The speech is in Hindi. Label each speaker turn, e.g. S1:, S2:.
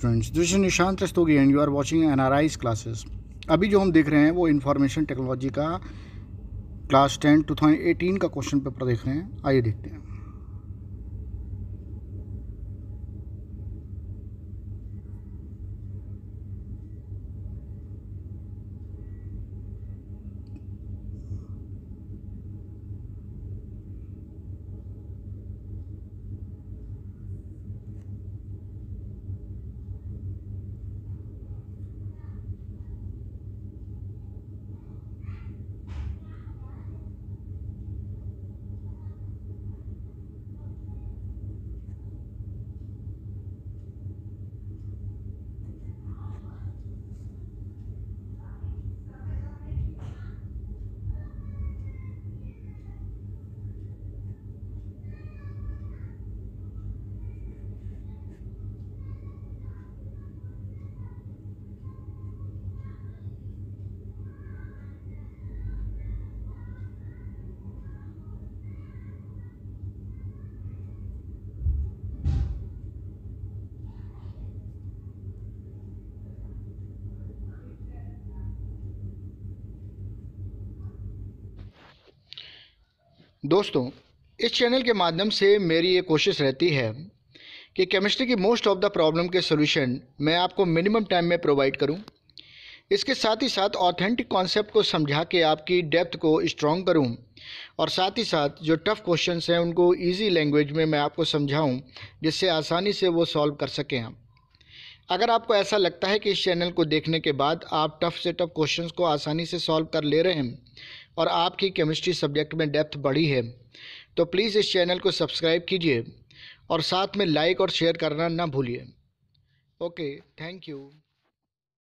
S1: Friends this is Nishant Rastogi and you are watching N R classes अभी जो हम देख रहे हैं वो इन्फॉर्मेशन टेक्नोलॉजी का class ten two thousand eighteen का क्वेश्चन पेपर देख रहे हैं आइए देखते हैं दोस्तों इस चैनल के माध्यम से मेरी ये कोशिश रहती है कि केमिस्ट्री की मोस्ट ऑफ द प्रॉब्लम के सोल्यूशन मैं आपको मिनिमम टाइम में प्रोवाइड करूं। इसके साथ ही साथ ऑथेंटिक कॉन्सेप्ट को समझा के आपकी डेप्थ को स्ट्रॉन्ग करूं और साथ ही साथ जो टफ़ क्वेश्चन हैं उनको ईजी लैंग्वेज में मैं आपको समझाऊं जिससे आसानी से वो सॉल्व कर सकें हम अगर आपको ऐसा लगता है कि इस चैनल को देखने के बाद आप टफ़ से टफ़ क्वेश्चन को आसानी से सॉल्व कर ले रहे हैं और आपकी केमिस्ट्री सब्जेक्ट में डेप्थ बढ़ी है तो प्लीज़ इस चैनल को सब्सक्राइब कीजिए और साथ में लाइक और शेयर करना ना भूलिए ओके थैंक यू